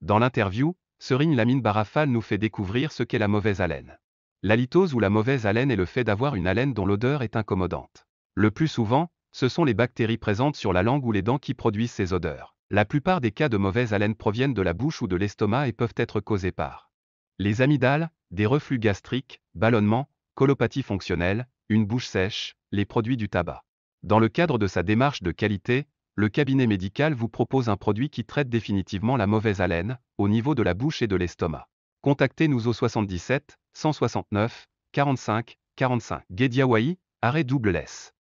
Dans l'interview, Serine Lamine Barafal nous fait découvrir ce qu'est la mauvaise haleine. La ou la mauvaise haleine est le fait d'avoir une haleine dont l'odeur est incommodante. Le plus souvent, ce sont les bactéries présentes sur la langue ou les dents qui produisent ces odeurs. La plupart des cas de mauvaise haleine proviennent de la bouche ou de l'estomac et peuvent être causés par les amygdales, des reflux gastriques, ballonnements, colopathie fonctionnelle, une bouche sèche, les produits du tabac. Dans le cadre de sa démarche de qualité, le cabinet médical vous propose un produit qui traite définitivement la mauvaise haleine, au niveau de la bouche et de l'estomac. Contactez-nous au 77 169 45 45. Gediawai, arrêt double S.